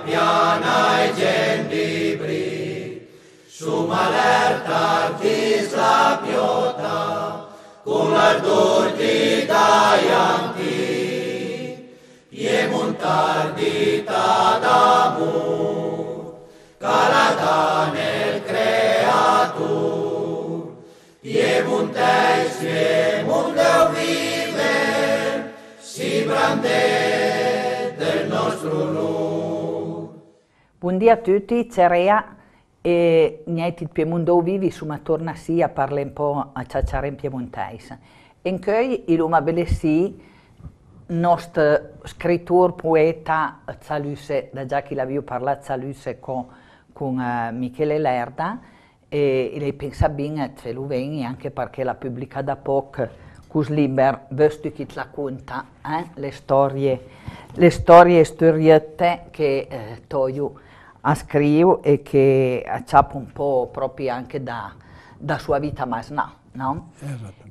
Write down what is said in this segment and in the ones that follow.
capiana e gent libri, sum alerta artis la piota, cum l'ardurti daianti, piemum tardita d'amor, calata nel creatur, piemum teis, piemum deu vive, si brandem, Buongiorno a tutti, c'è Rea e niente il Piemondo vivi su ma torna sì a parlare un po' a ciacciare in piemontese. E cui il Roma Belessi, nostro scrittore, poeta, Zaluse, da già che l'avevo parlato Zaluse con, con uh, eh, Michele Lerda, e, e lei pensa bene, ce lo veni anche perché l'ha pubblicata da poco, Cus libro, visto chi ti racconta eh? le storie, le storie storiette che eh, Toio a scrivere e che acciappo un po' proprio anche da, da sua vita ma no?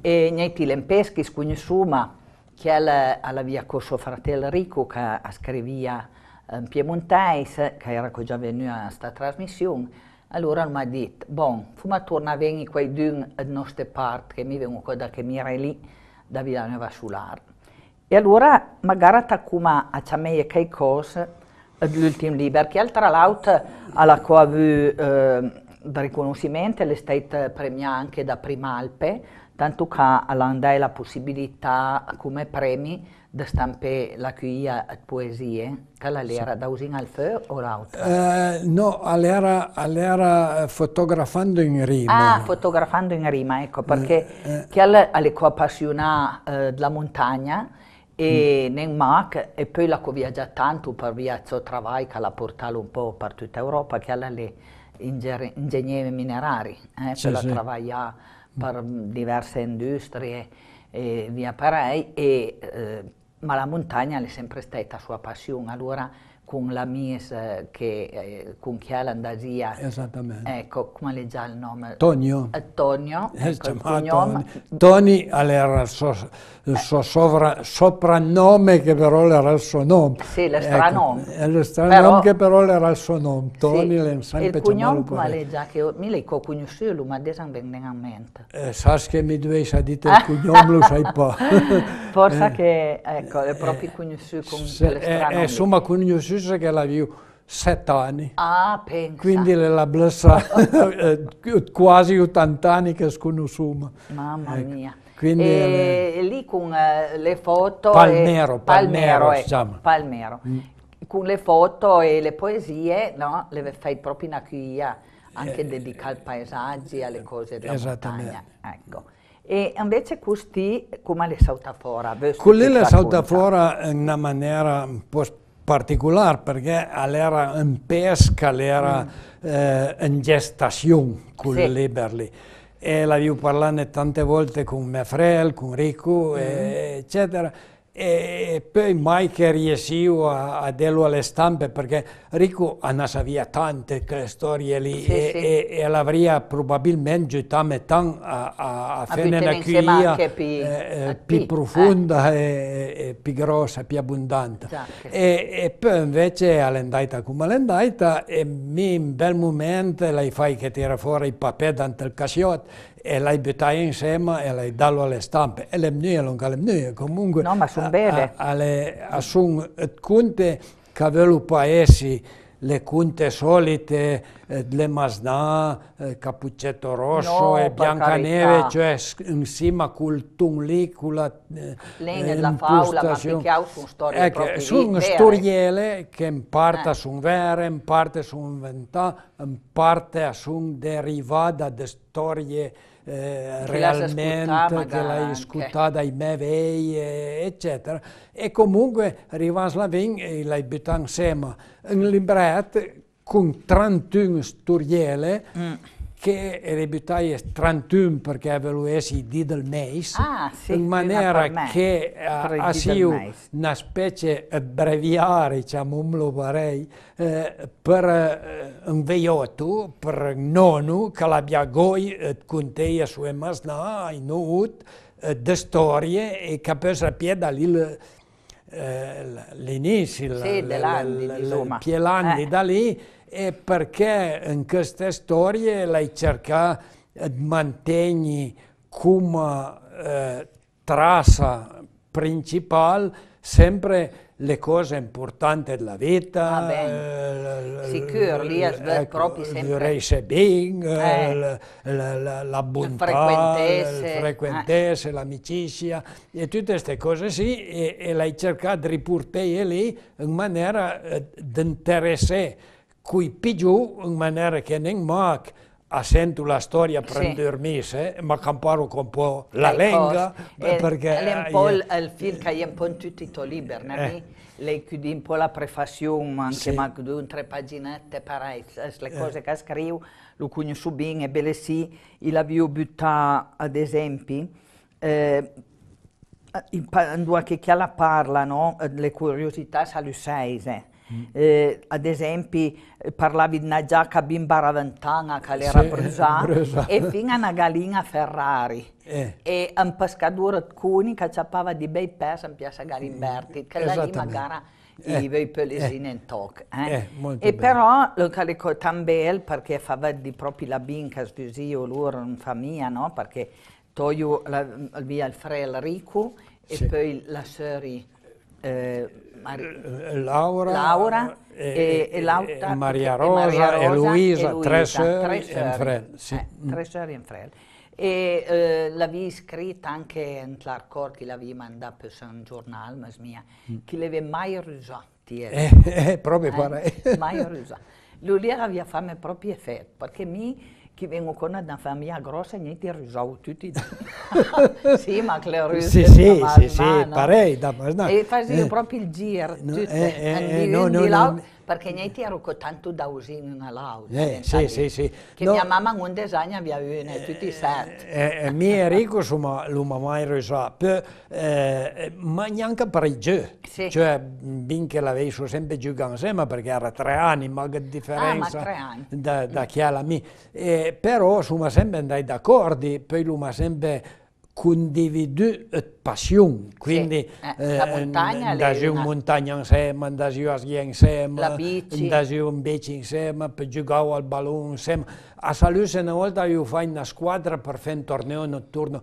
E niente, l'empeschi scugnissuma che alla, alla via con suo fratello Rico che a scrivia in ehm, Piemontese, che era già venuto a questa trasmissione, allora mi ha detto, bon, tornare a venire quei dun ad nostra parte, che mi vengono da che mi lì, da Villanova Sular. E allora magari attaccuma a ciameie che de l'ultim Liber, que el Tralout a la eh, riconoscimento è stato premiato anche da Prima Alpe, tanto che ha è la possibilità come premi di stampare la cuia di poesie, che l'era sì. da usina al feu o l'altra? Eh, no, all'era, fotografando in rima. Ah, fotografando in rima, ecco, perché eh, eh. che alle co appassionati eh, della montagna, e mm. nel MAC e poi l'ho viaggiato tanto per via ciò lavoro che la portato un po' per tutta Europa che alla le ingegner ingegneri minerari eh, sì, per sì. lavorare mm. per diverse industrie e via parei e, eh, ma la montagna è sempre stata la sua passione allora con la Miss eh, che, eh, con Chiara Andaria. Esattamente. Ecco, come le già il nome? Tonio. Eh, Tonio. È eh, ecco, chiamato Toni era il suo, il suo eh. sovra, soprannome che però era il suo nome. Sì, lo ecco, stranome. Ecco, lo stranome che però era il suo nome. Toni sì, sempre il cognome come le già che mi lei ho conosciuto, ma adesso non vengono a mente. Eh, sai che mi due sa dite il cognome, lo sai po'. Forse eh. che, ecco, è proprio conosciuto con le stranome. Eh, insomma, conosciuto dice che l'avevo sette anni. Ah, pensa. Quindi la blessa eh, quasi 80 anni che sconosciamo. Mamma ecco. mia. Quindi e le... Eh, lì con eh, le foto... Palmero, e... Palmero, Palmero, diciamo. Palmero. Mm. Con le foto e le poesie, no? Le fai proprio una chia, anche eh, dedicare ai paesaggi, alle cose della montagna. Ecco. E invece questi, come le salta fuori? Con le salta fuori in una maniera un po' perché perquè in pesca, pesc, l'era mm. eh, en gestació, con sì. l'Eberli. E l'avevo parlato tante volte con mio fratello, con Rico, mm. eccetera e poi mai che riesco a, a dirlo alle stampe perché Rico andava via tante quelle storie lì sì, e, sì. e, e l'avrebbe probabilmente gettata metà a, a, a fare una cuia più, eh, eh più eh. profonda eh. e, e, più grossa, più abbondante. Esatto. E, poi invece è andata come è andata e mi in bel momento l'hai fai che tira fuori il papè dentro il cassiotto e lei betai insieme e lei dato alle stampe. E le mie, non le mie, comunque... No, ma sono belle. Sono eh, conte che avevo paesi le cunte solite, eh, le Masnà, eh, Cappuccetto Rosso no, e Biancaneve, cioè insieme col tun lì, con la eh, Lei nella ehm, faula, ma perché sono storie ecco, eh, Sono storielle che in parte eh. sono vere, in parte sono inventate, in parte sono derivate da storie eh, realmente, che l'hai ascoltata i mevei, eh, eccetera. E comunque arriva Slavin e l'hai buttato insieme un libretto con 31 storielle mm che rebutaie 31 perché evoluesi i didel meis, ah, sì, in maniera che eh, ha siu una specie eh, breviare, diciamo, um lo parei, eh, per uh, un veiotto, per nonno, che l'abbia goi eh, con te a sue masna, in ut, eh, de storie, e che per sapere lì l'inizio, sì, l, l, l, l, l, e perché in queste storie lei cerca di mantenere come eh, eh traccia principale sempre le cose importanti della vita. Ah, eh, sicuro, lì è eh, proprio ecco, sempre. Il race being, eh. la, la, la, la bontà, il frequentesse, eh. l'amicizia e tutte queste cose sì, e, e l'hai cercato di riportare lì in maniera eh, di interessare cui più in maniera che non manca sento la storia per sì. dormire, ma camparo un po' la lingua, perché... È un po' il, il film che è un po' tutto il libero, eh. eh. lei chiude un po' la prefazione, anche sì. ma due tre paginette, pareil, le eh. cose eh. che scrivo, lo cugno subin e belle sì, il avio butta ad esempio. eh, in, in due che chiala parlano, eh, le curiosità saluseise, Mm. Eh, ad esempio eh, parlavi di una giacca bimbara ventana che era sì, bruciata e fino a una galina Ferrari eh. e un pescatore cuni che ciappava di bei pesi in piazza Galimberti che lì magari eh. i pelesini eh. in toc eh. eh, e però lo carico tambel perché fa di proprio la binca sdusio loro in famiglia no? perché toglio la, via il fratello ricco e sì. poi la sorella eh, eh, eh, Laura, Laura eh, e, e, e, Lauta, e, Maria Rosa, Maria Rosa e Luisa, Luisa tre sorelle sì. eh, mm. e eh, l'avevi scritta anche in Clarkor che l'avevi mandata per un giornale, ma mia, mm. che l'avevi mai rusati. Eh, proprio eh, pareil. mai rusati. Lui aveva fatto il proprio effetto, perché mi ki vengono con una famiglia grossa e niente risavo tutti. sì, ma che le Sì, sì, sì, sì, parei da... No, e facevo proprio il giro, no, tutte, eh, eh, eh no, no, perché niente ero con tanto da usare una laurea. Eh, sì, sì, sì. Che no. mia mamma un design aveva venuto eh, tutti i set. Eh, eh, mia e Rico insomma, l'ho mai resa, eh, ma neanche pareggio. Sì. Cioè, che l'avevo sempre giocato insieme perché era tre anni, ma che differenza ah, ma da, da chi alla mia. Eh, però insomma sempre andai d'accordo, poi l'ho sempre... Eh, eh, la passione, quindi andare in montagna insieme, andare a schiare insieme, andare in bici insieme, per giocare al ballone insieme. A Salusse una volta io fai una squadra per fare un torneo notturno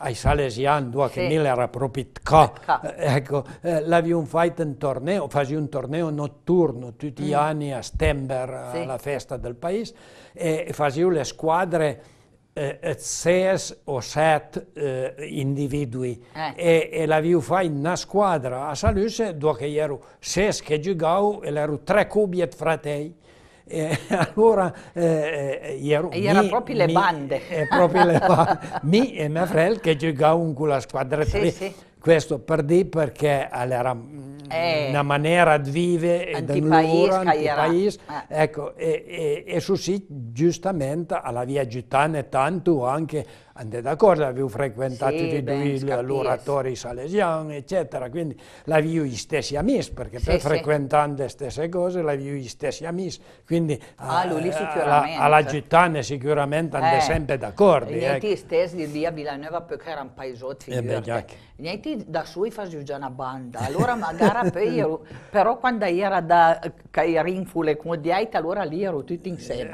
ai Salesiani, due sì. mille era proprio tca, eh, ecco, eh, l'avevo fatto un torneo, facevo un torneo notturno tutti mm. gli anni a Stember, sì. alla festa del paese, e facevo le squadre et eh, eh, ses o set eh, individui eh. e, e l'avevo fatto in una squadra a Salus dove ero ses che giocavo e ero tre cubiet fratelli e allora eh, ero, e erano proprio le bande. E proprio le bande. mi e mia fratello che giocavano con la squadra sì, Sì. Questo per dire perché era mm, eh, una maniera di vivere antipaís, antipaís eh. ecco, e, e, e sì, giustamente alla via Gitane, tanto anche, andate d'accordo, avevo frequentato sì, l'oratore Salesian, eccetera, quindi la vivo gli stessi amici, perché sì, per sì. frequentando le stesse cose la vivo gli stessi amici, quindi ah, a, alla Gitane, sicuramente andate eh. sempre d'accordo. Niente ecco. stessi di via Villanova perché erano paesotti, niente da sui già una banda, allora magari per io, però quando era da Cairinfule con Diaita allora lì ero tutti insieme.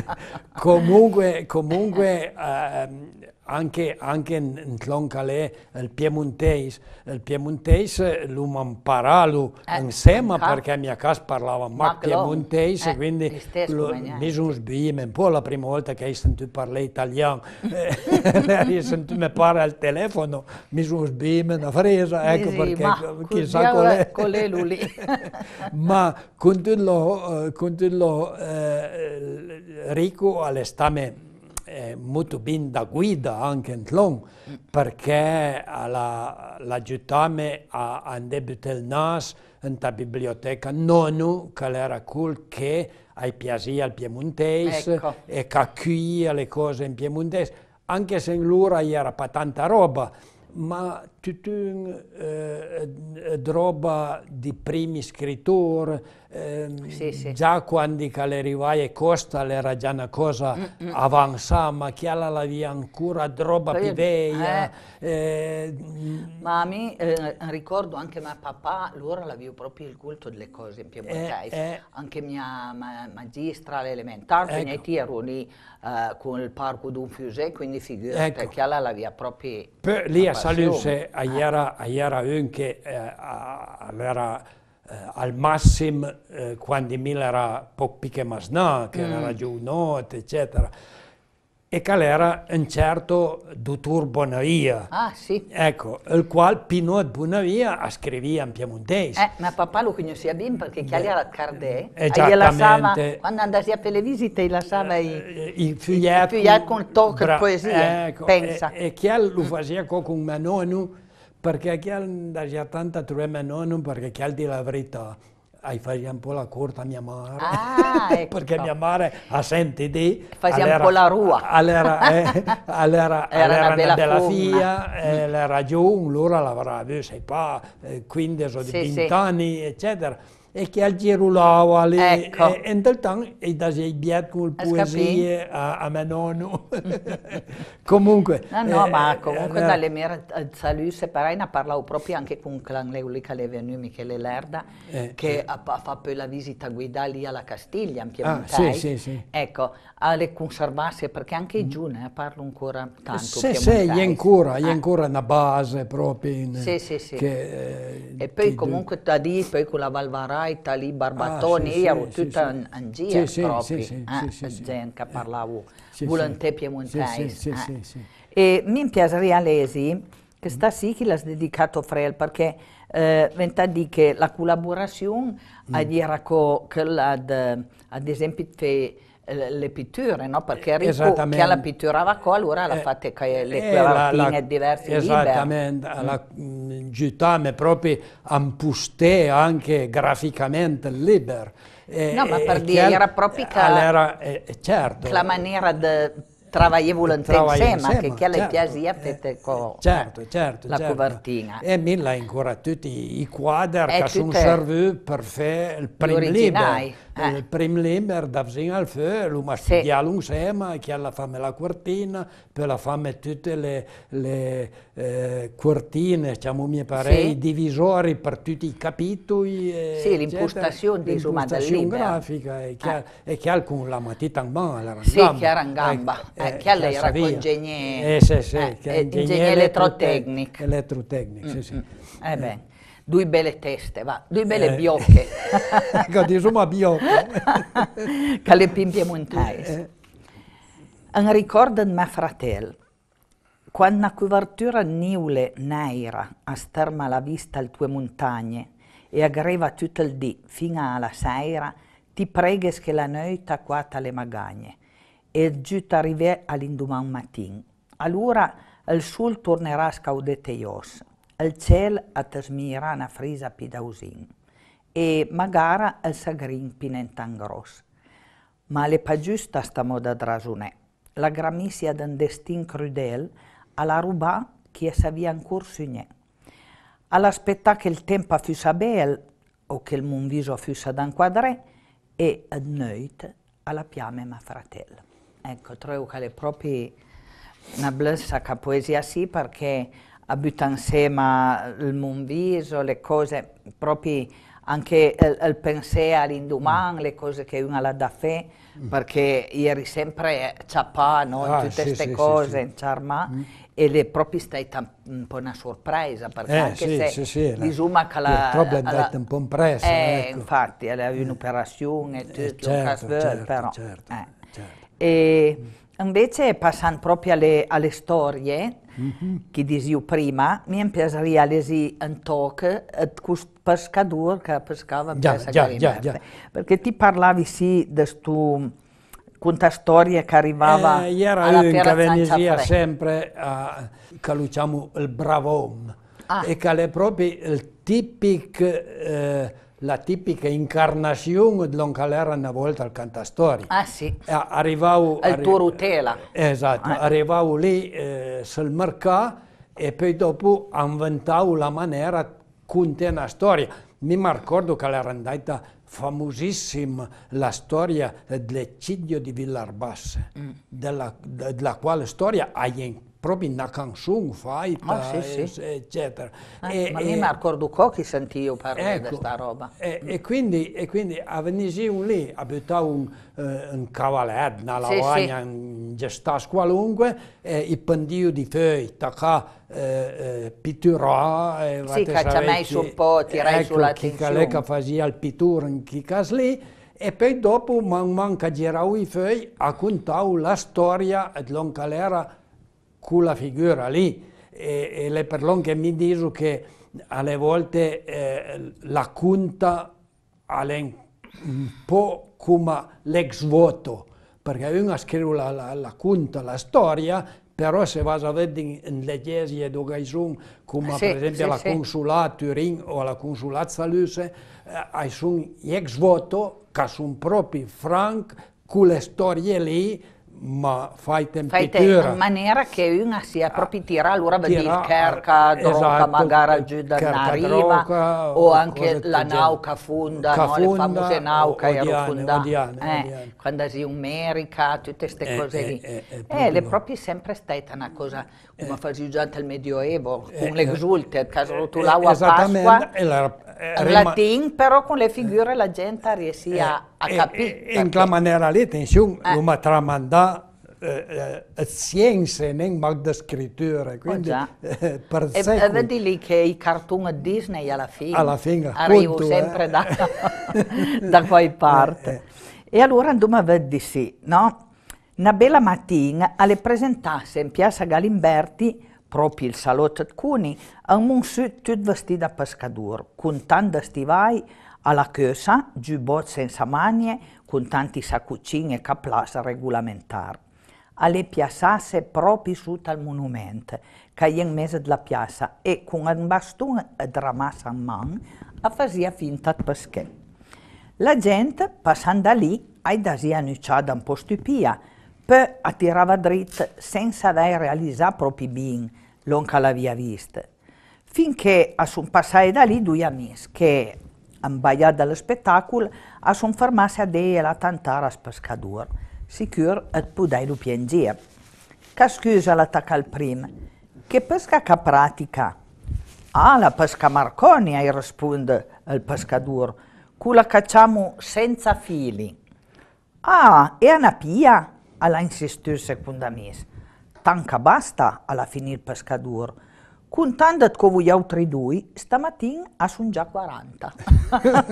comunque, comunque uh, anche, anche in Tloncalè, il Piemontese, il Piemontese lo imparato eh, insieme perché a mia casa parlava ma Piemontese, eh, quindi lo, mi sono sbiato un po' la prima volta che hai sentito parlare italiano, eh, hai sentito mi parla al telefono, mi sono sbiato una fresa, ecco Disi, perché ma, chissà qual è. Qual è lui ma continuo, continuo eh, eh ricco all'estame molto ben da guida anche in Tlon, perché l'aggetame la, a Andebut Nas, in la biblioteca nonu, che era quel che ai piasi al piemontese ecco. e cacchi le cose in piemontese, anche se in l'ora era pa tanta roba, ma tutta eh, roba di primi scrittori, eh, sì, sì. già quando arrivai a Costa era già una cosa mm, mm. mm. avanzata, ma che l'avevi ancora roba più vecchia. Eh. Eh. Ma a me, eh, ricordo anche mio papà, loro l'aveva proprio il culto delle cose in piemontese, eh, eh. anche mia ma, magistra all'elementare, ecco. quindi ero lì con il parco d'un fusè, quindi figurati ecco. la via proprio... Per, lì a Saluse, a Iera, anche, era. Eh, al massimo eh, quando Mila era poco più che masnà, che mm. era giovanotte, eccetera. E che era un certo dottor Bonavia. Ah, sì. Ecco, il quale Pinot Bonavia ha scritto in piemontese. Eh, ma papà lo conosceva bene perché Chiali era Cardè. E lasciava, quando andavi a le visite, gli lasciava eh, i, i foglietti con il tocco di poesia, ecco, pensa. E, e Chiali lo faceva con un nonno perché chi ha 83 menoni, perché chi ha di la verità, hai fatto un po' la corta ah, ecco. a mia madre. Ah, ecco. perché mia madre ha sentito. Faceva un po' la rua. Allora, eh, allora, era allora una della forma. figlia, eh, mm. la ragione, loro l'avrebbe, pa, 15 eh, o sì, 20 sì. anni, eccetera e che al girulava lì. Ecco. E intanto e da i biet con le poesie a, a me nonno. comunque. No, no, eh, ma comunque eh, dalle mie eh, salute separate parlavo proprio anche con un Clan che Leulica venuto, Michele Lerda, eh, che eh. ha fatto la visita a guida lì alla Castiglia, in Piemonte. Ah, sì, sì, sì. Ecco, alle conservarsi, perché anche mm. giù ne parlo ancora tanto. Sì, sì, è ancora, è eh. ancora una base proprio. In, sì, sì, sì. Che, eh, e poi comunque da lì, poi con la Valvarà Gaita lì, Barbatoni, ah, sì, io sì, sì, tutta sì. giro sì, proprio, sì, eh, sì, gente che parlava sì, volantè piemontese. Eh. E mi piace rialesi che sta sì che l'ha dedicato a Frel perché eh, venta di che la collaborazione mm. a dire che ad, ad esempio fe, le pitture, no? perché eh, Rico eh, che eh, la pitturava a vacò allora l'ha fatta eh, le quarantine diverse Esattamente, mm. la mm. città proprio ampustè anche graficamente libera. no, ma per dire, era proprio che, certo. la maniera di Travaievole insieme, insieme, anche chi ha le certo. piacia eh, eh con certo, certo, la certo. copertina. E mi l'ha ancora tutti i quadri eh, che sono serviti per fare il primo libro. Eh, eh. Il primo libro da vicino al Fè, lo studiamo sì. insieme, che alla fame la quartina, poi la fame tutte le, le eh, quartine, diciamo mie pare, sì. i divisori per tutti i capitoli. Sì, l'impostazione di Suma del libro. grafica, e che, ha e che la matita in mano, era in Sì, che era in gamba. Eh, ecco, eh, che allora era ingegnere, eh, sì, sì, eh, ingegnere elettrotecnico. Elettrotecnico, sì, mm, sì. Mm. Eh, eh beh, due belle teste, va, due belle eh. biocche. ecco, diciamo biocche. che le pimpie montaie. Eh, Un eh. ricordo di mio fratello, quando una copertura niule nera a starma la vista alle tue montagne e aggreva tutto il dì fino alla sera, ti preghes che la notte quata le magagne e giut arrivè all'indomani matin. Allora il sol tornerà a ios, il ciel a tesmira una frisa pidausin e magari il sagrin pinentan gros. Ma le pa giusta sta moda drasunè. La gramissia d'un destin crudel alla rubà chi s'avvia ancora su niente. All'aspettà che il tempo fusse bel o che il mon viso fusse d'un quadrè e a noit alla piame ma fratello. Ecco, trovo che è proprio una blessa che poesia sì perché abita insieme il monviso, le cose proprio anche il, il pensiero all'indomani, mm. le cose che uno ha da fe, mm. perché ieri sempre ciappà, no? ah, tutte queste sì, cose, sì, sì. ciarma, mm. e le proprio stai un po' una sorpresa, perché eh, anche sì, se di Zuma che la... Proprio è andata un po' in impressa. Eh, ecco. infatti, aveva eh. un'operazione, eh, tutto, eh, certo, casvel, certo, però... Certo, eh. certo. E invece, passando proprio alle, alle storie mm -hmm. che dicevo prima, mi piacerebbe leggere un talk questo pescatore che pescava già, già, già, già. Perché ti parlavi sì di questa storia che arrivava eh, ieri io in Cavenesia sempre a, che diciamo il bravo ah. e che è proprio il tipico eh, la tipica incarnazione di era una volta al cantastorie. Ah sì, arrivavo, al arri- Turutela. Esatto, ah. arrivavo lì eh, sul mercato e poi dopo inventavo la maniera con te una storia. Mi ricordo che era andata famosissima la storia dell'eccidio di Villarbasse, mm. della, della quale storia hai proprio in Nakansun, Faita, ah, ma sì, sì. eccetera. Eh, e, ma e, Marco che sentì parlare ecco, di questa roba. E, e, quindi, e quindi venivano lì, abitava un, eh, un cavaletto, una lavagna, sì, un gestas qualunque, e i pendio di fei, tacà, eh, eh, pittura, eh, sì, cacciamai su un po', tirai ecco, sulla tensione. Ecco, che faceva il pittura in chicas lì, e poi dopo man man che giravo i fei, raccontavo la storia di l'onca l'era quella figura lì e, e le persone che mi dicono che alle volte eh, la conta è un po' come l'ex voto, perché uno scrive la, la, la conta, la storia, però se vas a vedere le chiese dove sono, come ah, sì, per esempio sì, la sì. consulata Turin o la consulata Saluse, eh, sono ex voto che sono proprio franchi con le storie lì ma fai temperatura. in maniera che una sia ah, proprio tira allora tira, dire cerca eh, droga esatto, magari eh, giù da una arriva o anche la nauca funda, no? le famose nauca erofundane, eh, quando si umerica, tutte queste eh, eh, cose lì. Eh, eh, è proprio sempre stata una cosa come eh, faceva già nel Medioevo, con eh, l'exulte, caso tu l'acqua a Pasqua. Esattamente, in eh, latin, però con le figure la gente riesce a, eh, a eh, capire. In quella maniera lì, attenzione, eh. una tramanda eh, eh, scienze, non ma di scrittura, oh, quindi oh, eh, per e, secoli. E vedi lì che i cartoon Disney alla fine, alla fine arrivo appunto, sempre eh. da, da quei parte. E allora andiamo a vedere sì, no? Una bella mattina alle presentasse in piazza Galimberti propi il salotto di Cuni, un monsieur tutto vestito da pescador, con tanti stivai alla chiesa, giubbot senza manie, con tanti saccuccini e caplas regolamentari. Alle piazzasse proprio su al monumento, che è in mezzo alla piazza, e con un bastone ed ramassa in mano, faceva finta di pescare. La gente, passando lì, ai dasi annunciata un po' stupia, poi attirava dritto senza aver realizzato proprio bene, l'onca l'aveva vista, finché sono passati da lì due amici che, imbaiati dallo spettacolo, sono fermati a dire la tantara al pescatore, sicuro che potevano piangere. Che scusa l'attacca al primo, che pesca che pratica? Ah, la pesca Marconi, risponde il pescatore, quella cacciamo senza fili. Ah, è una pia, alla insistito secondo me tanca basta alla finir per scadur. Contandat che voi altri due, stamattina sono già 40.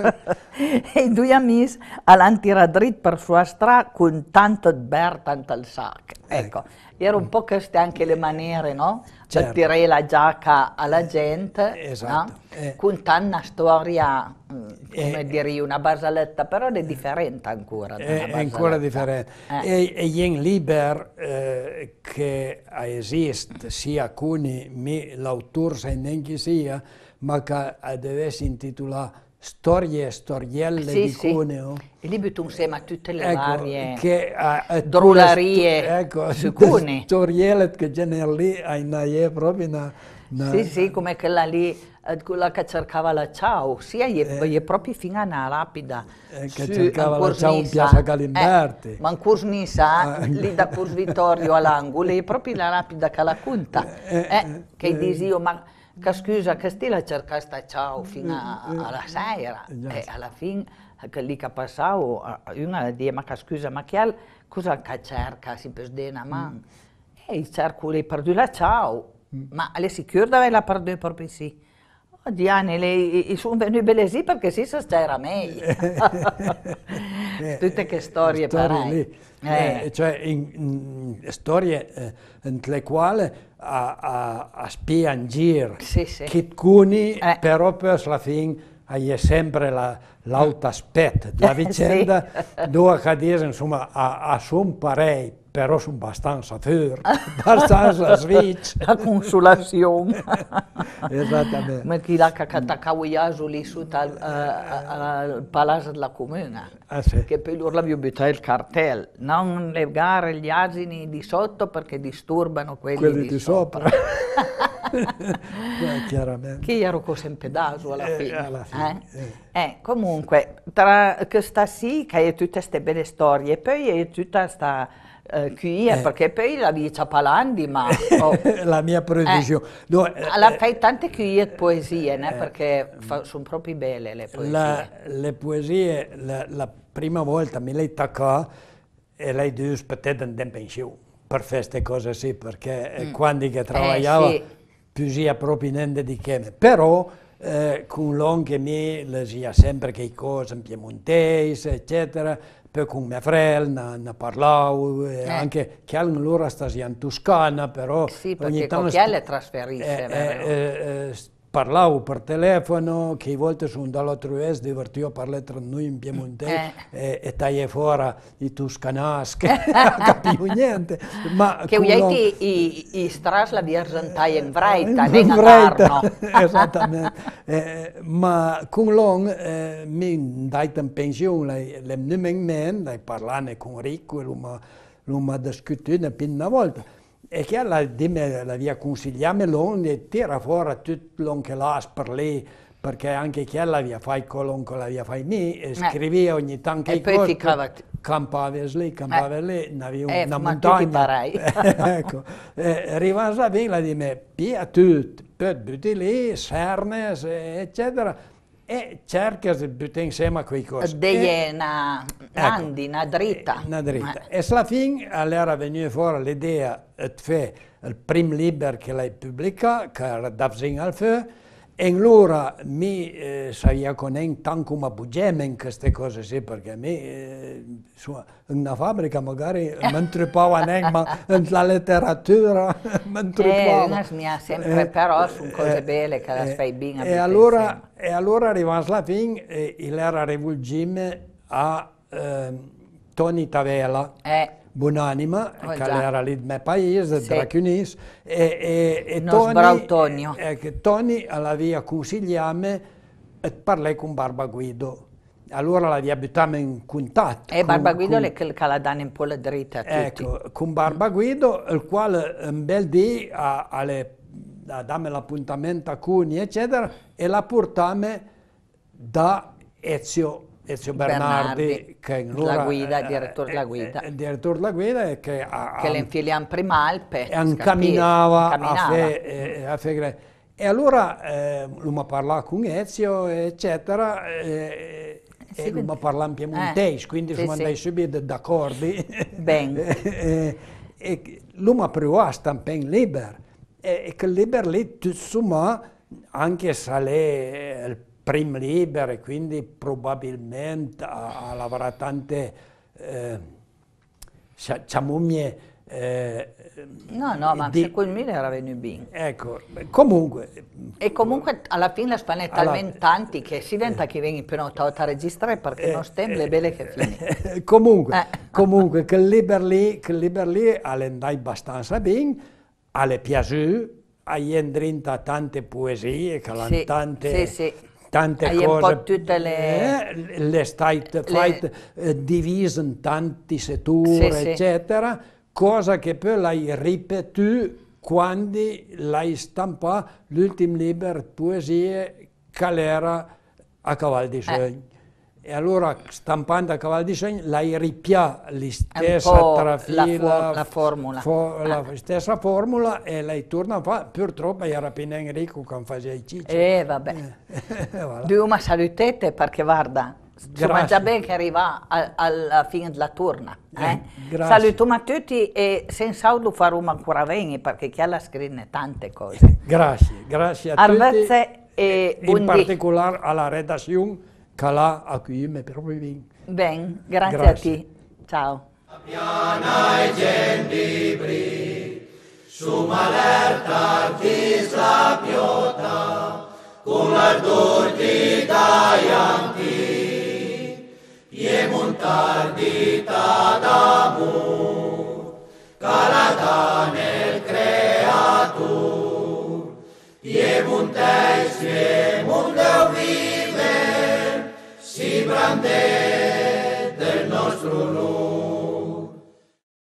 e i due amici all'antiradrit per sua strada con tanto ber, tanto il sac. Ecco, ecco. era un po' queste anche le maniere, no? Certo. Per cioè, tirare la giacca alla eh, gente, esatto. no? eh. Con una storia, mm, come eh. eh. dire, una barzelletta, però è eh. differente ancora. È ancora differente. Eh. E, e in Liber, eh, che esiste, sia alcuni, l'autore se non chi sia, ma che deve essere intitolato storie e storielle sì, di sì. Cuneo. E lì insieme a tutte le ecco, varie che, a, a drularie ecco, su Cuneo. storielle che c'è lì a Inaie proprio una, una... Sì, sì, come quella lì eh, quella che cercava la ciao, sia gli, eh, proprio fino a una rapida. Eh, che su, cercava la ciao in piazza Galimberti. Eh, ma in Cursnisa, ah, lì da Curs Vittorio all'angolo, è proprio la rapida che la conta. Eh, eh, eh, che eh, dici io, ma che scusa che stile cercare sta ciao fino a, mm, mm. alla sera esatto. e alla fine che lì che passavo una dice ma che scusa ma che cosa che cerca si perdena ma mm. e cerco lei perdu la ciao mm. ma alle sicuro dove la perdu proprio sì oh, Diane lei sono venuti belle sì perché sì se c'era meglio eh. tutte che storie, storie parecchie eh. Eh, cioè in, in, storie eh, le quali a, a, a Spiangir, sì, sì. Kit Kuni, eh. però per la fine è sempre l'autaspet la, della vicenda, sì. due dice, insomma a, a son parei, però sono abbastanza fermi, abbastanza sveci. La consolazione. Esattamente. Ma chi l'ha attaccato lì sotto al, al, palazzo della comuna, ah, sì. che poi loro l'abbiamo buttato il cartello, non legare gli asini di sotto perché disturbano quelli, quelli di, di, sopra. sopra. Che ero così in pedaggio alla eh, fine. alla fine eh? Eh. eh comunque, tra questa sì, che è tutte queste belle storie, poi è tutta questa... Eh, qui eh. perché poi la dice Palandi ma oh, la mia previsione eh, no, eh, eh, fai tante qui e poesie né? perché sono proprio belle le poesie la, le poesie la, la, prima volta mi lei toccò e lei disse aspettate andiamo in pensione per fare queste cose sì perché mm. quando che lavorava sì più sia proprio niente di che. Però eh, Coulon che mi le sia sempre che cose in piemontese, eccetera, poi con mia sorella ne, parlavo, eh. anche che allora stasi in Toscana, però... Sì, perché ogni tanto Cocchiale trasferisce. Eh, eh, eh, parlau per telèfon, que a vegades un de l'altre és divertit parlar amb noi en piemontese eh. eh. e, fora tagliare fuori i toscanaschi, non capivo niente. Ma che uieti non... i, i stras la dia biarzantai in vreita, in vreita, esattamente. eh, ma con l'on eh, mi dai in pensione, le, le non mi parlane con Ricco, l'ho discusso più una volta. e che alla, via consigliamelo e tira fuori tutto quello che l'ha per lei perché anche chi la via fai colon con la via fai me e eh. scriveva ogni tanto e poi corpi, ficcava campava lì, campava eh. lì, aveva eh, una montagna ecco eh, rimase a villa di me pia tutto per butti lì, sernes eccetera e cerca di mettere insieme a quei cosi. Dei una andi, una dritta. Una dritta. Eh. E alla ecco, fine allora veniva fuori l'idea di eh, fare il primo libro che lei pubblica, che era Davzing al Feu, in allora mi eh, saia conent tant com a pugem en queste cose, sí, perquè a mi, eh, insomma, en una fàbrica magari m'entrepau en ell, ma en la letteratura m'entrepau. Eh, unes n'hi ha sempre, eh, però sono cose eh, belle che le fai bene. E allora, e allora arrivans la fin, ehm, eh, il era rivolgim a eh, Tony Tavella, eh. Buonanima, oh, che era lì nel mio paese, sì. Dracunis, e, e, e Toni, eh, eh, Toni alla via Cusigliame e parlei con Barba Guido. Allora la via buttiamo in contatto. E con, Guido con, è che la danno un po' la dritta a tutti. Ecco, con Guido, il quale un bel dì a, alle, a dammi l'appuntamento a Cuni, eccetera, e la portammo da Ezio Ezio Bernardi, Bernardi, che allora, la guida, il eh, direttore della eh, guida, il eh, direttore della guida e che, a, che l'infiliamo prima al pezzo, camminava, camminava. A, fe, a fe, e allora eh, lui parlato con Ezio eccetera eh, sì, e lui ha parlato in piemontese eh, quindi sì, andati sì. subito d'accordo ben e, e lui mi provò a stampare libero e, e quel libero lì tutto sommato anche se lei prim libere, quindi probabilmente ha, ha lavorato tante eh, ciamumie. Eh, no, no, ma di, quel Miller era venuto Ecco, comunque. E comunque alla fine la Spagna è talmente tanti che si diventa che vieni per notata a registrare perché eh, non stem eh, eh. le belle che fine. comunque, comunque, che Liberlì, che Liberlì all'endai abbastanza bene, alle piaciute, hai drinta tante poesie, sì, tante... Sì, sì tante Hai cose. Un po' tutte le... Eh, le state fight le... Eh, divise in tanti settori, sì, eccetera, sì. cosa che poi l'hai ripetuto quando l'hai stampato l'ultimo libro poesie che era a cavallo di sogno. Eh. E allora stampando a cavallo di segno l'hai ripia la stessa trafila, la, for la, for ah. la, stessa formula e lei torna fa, purtroppo era appena Enrico che faceva i cicci. Eh vabbè, eh, voilà. Dio ma salutete perché guarda, insomma già bene che arriva alla fine della turna. Eh? Eh, Salutiamo a tutti e senza audio faremo ancora bene perché chi ha la scritta tante cose. grazie, grazie a Arvezze tutti. E in particolare alla redazione calà a cui me proprio vin. Ben, grazie, grazie, a te. Ciao. A piana e gendibri, su malerta tisla piota, cum la tutti daianti, e montardita d'amor, calata nel creatur, e montei de del nostro lume.